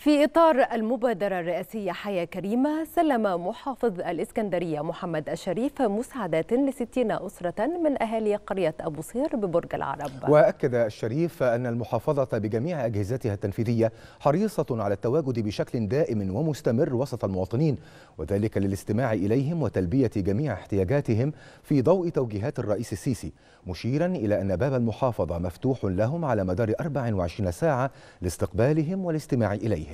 في إطار المبادرة الرئاسية حياة كريمة سلم محافظ الإسكندرية محمد الشريف مساعدات لستين أسرة من أهالي قرية أبو صير ببرج العرب وأكد الشريف أن المحافظة بجميع أجهزتها التنفيذية حريصة على التواجد بشكل دائم ومستمر وسط المواطنين وذلك للاستماع إليهم وتلبية جميع احتياجاتهم في ضوء توجيهات الرئيس السيسي مشيرا إلى أن باب المحافظة مفتوح لهم على مدار 24 ساعة لاستقبالهم والاستماع إليهم